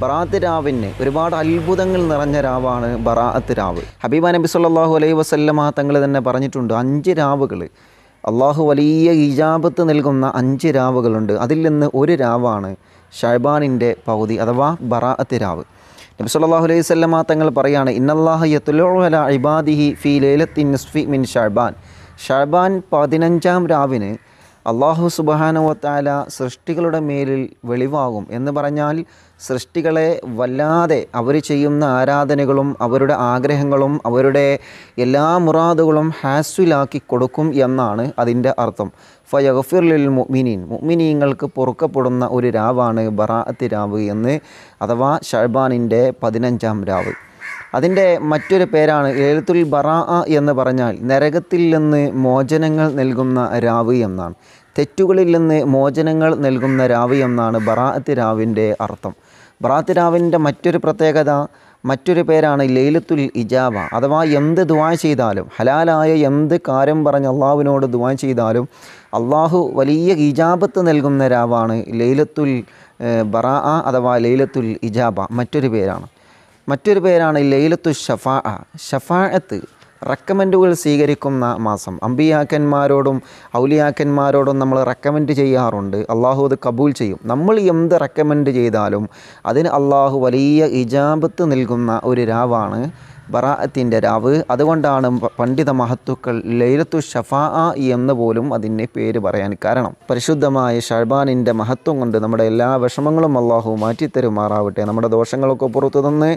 ബറാത്ത് രാവിന് ഒരുപാട് അത്ഭുതങ്ങൾ നിറഞ്ഞ രാവാണ് ബറാത്ത് രാവ് ഹബീബ നബി സല്ലാഹു അലൈഹി വസല്ലമ തങ്ങൾ തന്നെ പറഞ്ഞിട്ടുണ്ട് അഞ്ച് രാവുകൾ അള്ളാഹു വലിയ ഇജാബത്ത് നൽകുന്ന അഞ്ച് രാവുകളുണ്ട് അതിൽ നിന്ന് ഒരു രാവാണ് ഷഹബാനിൻ്റെ പൗതി അഥവാ ബറാഅത്ത് രാവ് നബി സല്ലാഹു അലൈഹി വല്ലമ തങ്ങൾ പറയാണ് ഇന്നല്ലാഹ യത്തുലു അല ഇബാദിഹി ഫി ലേലത്തിൻ നിസ്ഫി മിൻ ഷഹബാൻ ഷഹബാൻ പതിനഞ്ചാം രാവിന് അള്ളാഹു സുബാനുവത്താല സൃഷ്ടികളുടെ മേലിൽ വെളിവാകും എന്ന് പറഞ്ഞാൽ സൃഷ്ടികളെ വല്ലാതെ അവർ ചെയ്യുന്ന ആരാധനകളും അവരുടെ ആഗ്രഹങ്ങളും അവരുടെ എല്ലാ മുറാദുകളും ഹാസ്വിലാക്കി കൊടുക്കും എന്നാണ് അതിൻ്റെ അർത്ഥം ഫയഗഫിർലിൽ മുഅ്മിനീൻ മുഅ്മിനീങ്ങൾക്ക് പൊറുക്കപ്പെടുന്ന ഒരു രാവാണ് ബറാഅത്തി രാവ് എന്ന് അഥവാ ഷഹബാനിൻ്റെ പതിനഞ്ചാം രാവ് അതിൻ്റെ മറ്റൊരു പേരാണ് ലൈലത്തുൽ ബറാ എന്ന് പറഞ്ഞാൽ നരകത്തിൽ നിന്ന് മോചനങ്ങൾ നൽകുന്ന രാവ് എന്നാണ് തെറ്റുകളിൽ നിന്ന് മോചനങ്ങൾ നൽകുന്ന രാവ് എന്നാണ് ബറാത്ത് രാവിൻ്റെ അർത്ഥം ബറാത്ത് രാവിൻ്റെ മറ്റൊരു പ്രത്യേകത മറ്റൊരു പേരാണ് ലൈലത്തുൽ ഇജാബ അഥവാ എന്ത് ദുവാ ചെയ്താലും ഹലാലായ എന്ത് കാര്യം പറഞ്ഞ് അള്ളാഹുവിനോട് ദുവാ ചെയ്താലും അള്ളാഹു വലിയ ഇജാബത്ത് നൽകുന്ന രാവാണ് ലൈലത്തുൽ ബറാ അഥവാ ലൈലത്തുൽ ഇജാബ മറ്റൊരു പേരാണ് മറ്റൊരു പേരാണ് ലൈലത്തു ഷഫാ ഷഫാഅത്ത് റെക്കമെൻഡുകൾ സ്വീകരിക്കുന്ന മാസം അമ്പിയാക്കന്മാരോടും ഔലിയാക്കന്മാരോടും നമ്മൾ റെക്കമെൻഡ് ചെയ്യാറുണ്ട് അള്ളാഹു അത് കബൂൽ ചെയ്യും നമ്മൾ എന്ത് റെക്കമെൻഡ് ചെയ്താലും അതിന് അള്ളാഹു വലിയ ഇജാബത്ത് നൽകുന്ന ഒരു രാവാണ് ബറാഅത്തിൻ്റെ രാവ് അതുകൊണ്ടാണ് പണ്ഡിത മഹത്തുക്കൾ ലൈലത്തു ഷഫാ എന്ന് പോലും അതിൻ്റെ പേര് പറയാൻ കാരണം പരിശുദ്ധമായ ഷർബാനിൻ്റെ മഹത്വം കൊണ്ട് നമ്മുടെ എല്ലാ വിഷമങ്ങളും അള്ളാഹു മാറ്റിത്തരുമാറാവട്ടെ നമ്മുടെ ദോഷങ്ങളൊക്കെ പുറത്തു തന്ന്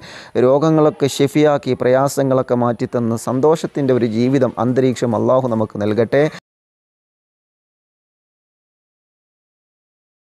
രോഗങ്ങളൊക്കെ ഷെഫിയാക്കി പ്രയാസങ്ങളൊക്കെ മാറ്റിത്തന്ന് സന്തോഷത്തിൻ്റെ ഒരു ജീവിതം അന്തരീക്ഷം അള്ളാഹു നമുക്ക് നൽകട്ടെ